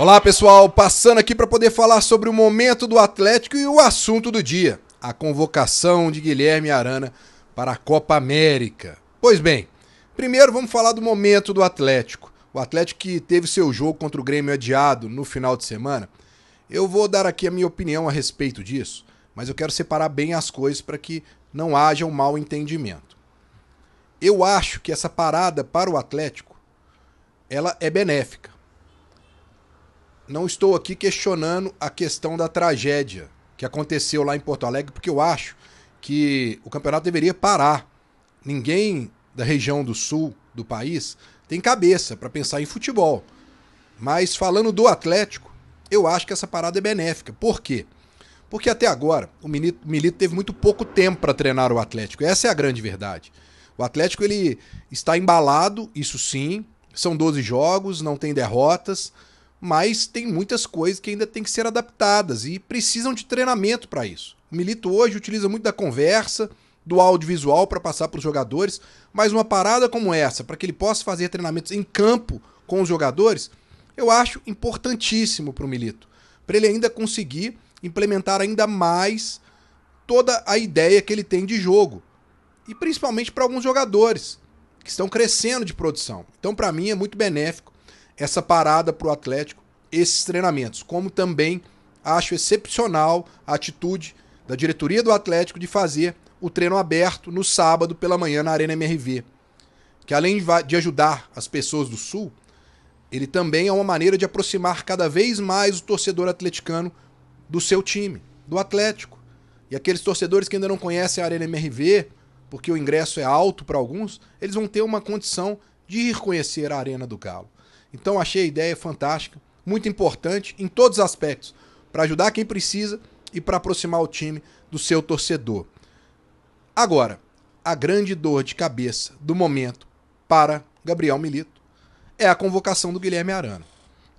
Olá pessoal, passando aqui para poder falar sobre o momento do Atlético e o assunto do dia: a convocação de Guilherme Arana para a Copa América. Pois bem, primeiro vamos falar do momento do Atlético. O Atlético que teve seu jogo contra o Grêmio adiado no final de semana. Eu vou dar aqui a minha opinião a respeito disso, mas eu quero separar bem as coisas para que não haja um mal entendimento. Eu acho que essa parada para o Atlético ela é benéfica não estou aqui questionando a questão da tragédia que aconteceu lá em Porto Alegre, porque eu acho que o campeonato deveria parar. Ninguém da região do sul do país tem cabeça para pensar em futebol. Mas falando do Atlético, eu acho que essa parada é benéfica. Por quê? Porque até agora o Milito, Milito teve muito pouco tempo para treinar o Atlético. Essa é a grande verdade. O Atlético ele está embalado, isso sim. São 12 jogos, não tem derrotas mas tem muitas coisas que ainda têm que ser adaptadas e precisam de treinamento para isso. O Milito hoje utiliza muito da conversa, do audiovisual para passar para os jogadores, mas uma parada como essa, para que ele possa fazer treinamentos em campo com os jogadores, eu acho importantíssimo para o Milito, para ele ainda conseguir implementar ainda mais toda a ideia que ele tem de jogo e principalmente para alguns jogadores que estão crescendo de produção. Então, para mim, é muito benéfico essa parada para o Atlético, esses treinamentos. Como também acho excepcional a atitude da diretoria do Atlético de fazer o treino aberto no sábado pela manhã na Arena MRV. Que além de ajudar as pessoas do Sul, ele também é uma maneira de aproximar cada vez mais o torcedor atleticano do seu time, do Atlético. E aqueles torcedores que ainda não conhecem a Arena MRV, porque o ingresso é alto para alguns, eles vão ter uma condição de ir conhecer a Arena do Galo. Então achei a ideia fantástica, muito importante em todos os aspectos, para ajudar quem precisa e para aproximar o time do seu torcedor. Agora, a grande dor de cabeça do momento para Gabriel Milito é a convocação do Guilherme Arana.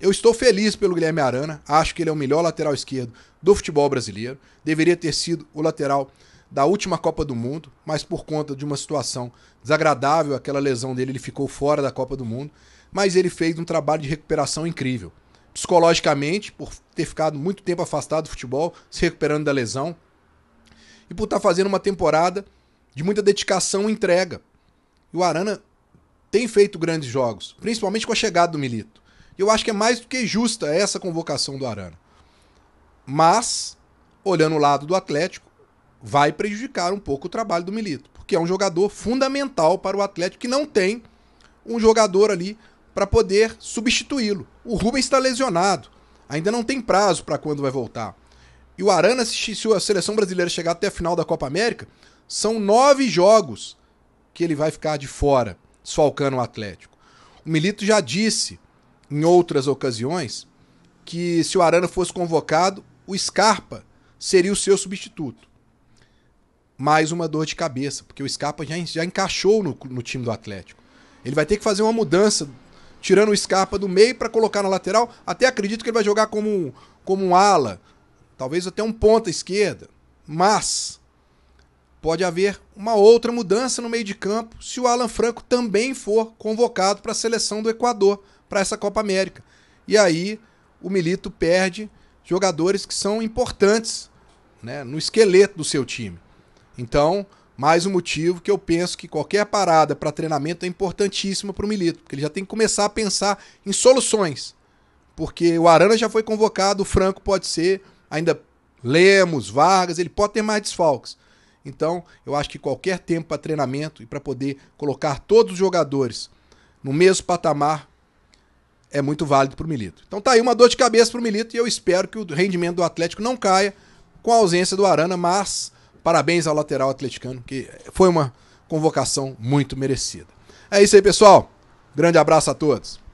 Eu estou feliz pelo Guilherme Arana, acho que ele é o melhor lateral esquerdo do futebol brasileiro, deveria ter sido o lateral da última Copa do Mundo, mas por conta de uma situação desagradável, aquela lesão dele, ele ficou fora da Copa do Mundo mas ele fez um trabalho de recuperação incrível. Psicologicamente, por ter ficado muito tempo afastado do futebol, se recuperando da lesão, e por estar tá fazendo uma temporada de muita dedicação e entrega. E o Arana tem feito grandes jogos, principalmente com a chegada do Milito. e Eu acho que é mais do que justa essa convocação do Arana. Mas, olhando o lado do Atlético, vai prejudicar um pouco o trabalho do Milito, porque é um jogador fundamental para o Atlético que não tem um jogador ali para poder substituí-lo. O Rubens está lesionado, ainda não tem prazo para quando vai voltar. E o Arana, se a seleção brasileira chegar até a final da Copa América, são nove jogos que ele vai ficar de fora, desfalcando o Atlético. O Milito já disse em outras ocasiões que se o Arana fosse convocado, o Scarpa seria o seu substituto. Mais uma dor de cabeça, porque o Scarpa já, já encaixou no, no time do Atlético. Ele vai ter que fazer uma mudança tirando o Scarpa do meio para colocar na lateral. Até acredito que ele vai jogar como um, como um ala, talvez até um ponta esquerda. Mas pode haver uma outra mudança no meio de campo se o Alan Franco também for convocado para a seleção do Equador para essa Copa América. E aí o Milito perde jogadores que são importantes né, no esqueleto do seu time. Então, mais um motivo que eu penso que qualquer parada para treinamento é importantíssima para o Milito, porque ele já tem que começar a pensar em soluções. Porque o Arana já foi convocado, o Franco pode ser, ainda Lemos, Vargas, ele pode ter mais desfalques. Então, eu acho que qualquer tempo para treinamento e para poder colocar todos os jogadores no mesmo patamar é muito válido para o Milito. Então tá aí uma dor de cabeça para o Milito e eu espero que o rendimento do Atlético não caia com a ausência do Arana, mas Parabéns ao lateral atleticano, que foi uma convocação muito merecida. É isso aí, pessoal. Grande abraço a todos.